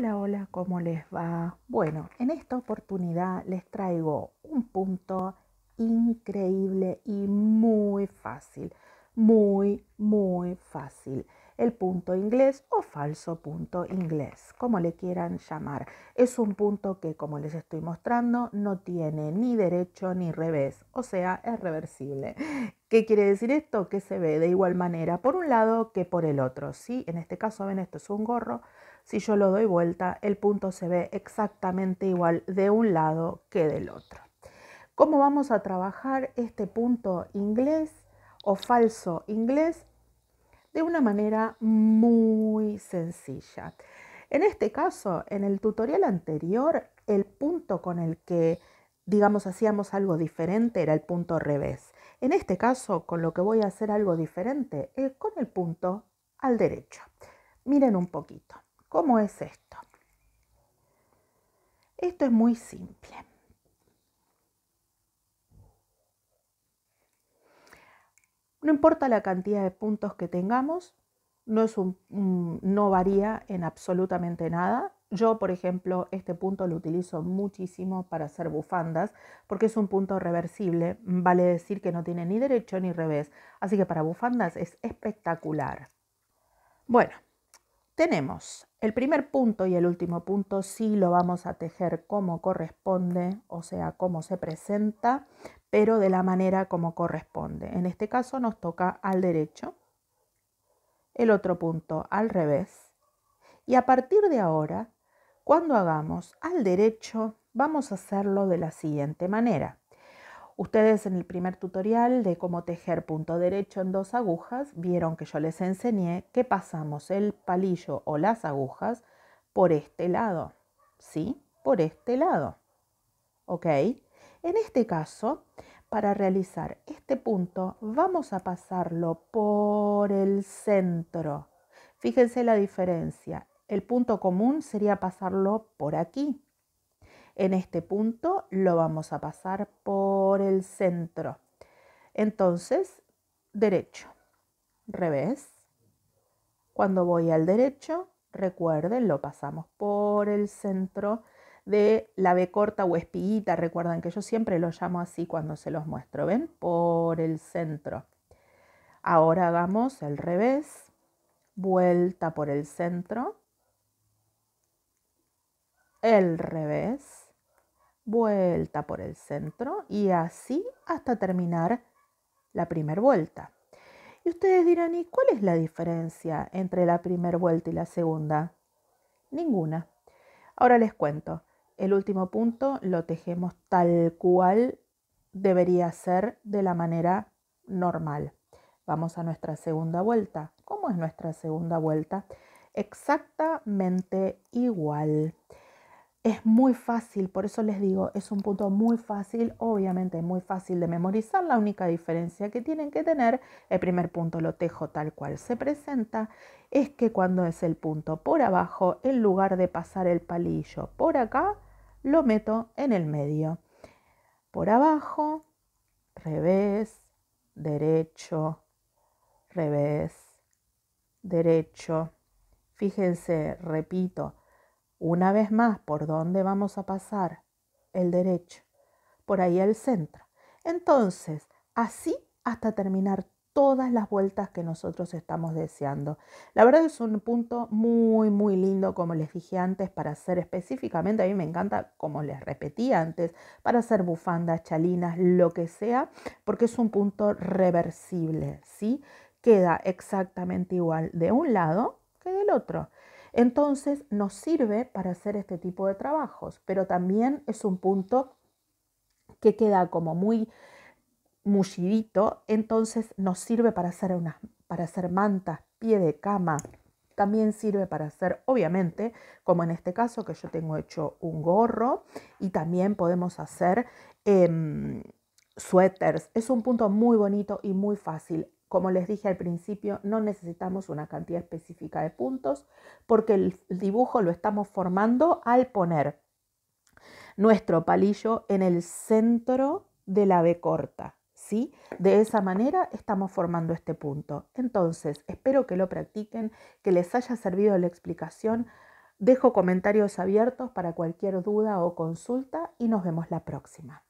Hola, hola, ¿cómo les va? Bueno, en esta oportunidad les traigo un punto increíble y muy fácil, muy, muy fácil el punto inglés o falso punto inglés, como le quieran llamar. Es un punto que, como les estoy mostrando, no tiene ni derecho ni revés, o sea, es reversible. ¿Qué quiere decir esto? Que se ve de igual manera por un lado que por el otro. si En este caso, ven, esto es un gorro. Si yo lo doy vuelta, el punto se ve exactamente igual de un lado que del otro. ¿Cómo vamos a trabajar este punto inglés o falso inglés de una manera muy sencilla. En este caso, en el tutorial anterior, el punto con el que, digamos, hacíamos algo diferente era el punto revés. En este caso, con lo que voy a hacer algo diferente es eh, con el punto al derecho. Miren un poquito, ¿cómo es esto? Esto es muy simple. No importa la cantidad de puntos que tengamos, no, es un, no varía en absolutamente nada. Yo, por ejemplo, este punto lo utilizo muchísimo para hacer bufandas porque es un punto reversible, vale decir que no tiene ni derecho ni revés, así que para bufandas es espectacular. Bueno, tenemos el primer punto y el último punto, sí lo vamos a tejer como corresponde, o sea, como se presenta, pero de la manera como corresponde. En este caso nos toca al derecho, el otro punto al revés, y a partir de ahora, cuando hagamos al derecho, vamos a hacerlo de la siguiente manera. Ustedes en el primer tutorial de cómo tejer punto derecho en dos agujas vieron que yo les enseñé que pasamos el palillo o las agujas por este lado, ¿sí? Por este lado, ¿ok? En este caso, para realizar este punto vamos a pasarlo por el centro. Fíjense la diferencia. El punto común sería pasarlo por aquí, en este punto lo vamos a pasar por el centro. Entonces, derecho, revés. Cuando voy al derecho, recuerden, lo pasamos por el centro de la B corta o espiguita. Recuerden que yo siempre lo llamo así cuando se los muestro, ¿ven? Por el centro. Ahora hagamos el revés, vuelta por el centro, el revés, vuelta por el centro y así hasta terminar la primera vuelta. Y ustedes dirán, ¿y cuál es la diferencia entre la primera vuelta y la segunda? Ninguna. Ahora les cuento, el último punto lo tejemos tal cual debería ser de la manera normal. Vamos a nuestra segunda vuelta. ¿Cómo es nuestra segunda vuelta? Exactamente igual. Es muy fácil, por eso les digo, es un punto muy fácil, obviamente muy fácil de memorizar. La única diferencia que tienen que tener, el primer punto lo tejo tal cual se presenta, es que cuando es el punto por abajo, en lugar de pasar el palillo por acá, lo meto en el medio. Por abajo, revés, derecho, revés, derecho. Fíjense, repito, una vez más, ¿por dónde vamos a pasar? El derecho. Por ahí el centro. Entonces, así hasta terminar todas las vueltas que nosotros estamos deseando. La verdad es un punto muy, muy lindo, como les dije antes, para hacer específicamente, a mí me encanta, como les repetí antes, para hacer bufandas, chalinas, lo que sea, porque es un punto reversible, ¿sí? Queda exactamente igual de un lado que del otro. Entonces nos sirve para hacer este tipo de trabajos, pero también es un punto que queda como muy mullidito, entonces nos sirve para hacer, una para hacer mantas, pie de cama, también sirve para hacer, obviamente, como en este caso que yo tengo hecho un gorro y también podemos hacer eh, suéteres. Es un punto muy bonito y muy fácil. Como les dije al principio, no necesitamos una cantidad específica de puntos porque el dibujo lo estamos formando al poner nuestro palillo en el centro de la B corta. ¿Sí? De esa manera estamos formando este punto. Entonces, espero que lo practiquen, que les haya servido la explicación. Dejo comentarios abiertos para cualquier duda o consulta y nos vemos la próxima.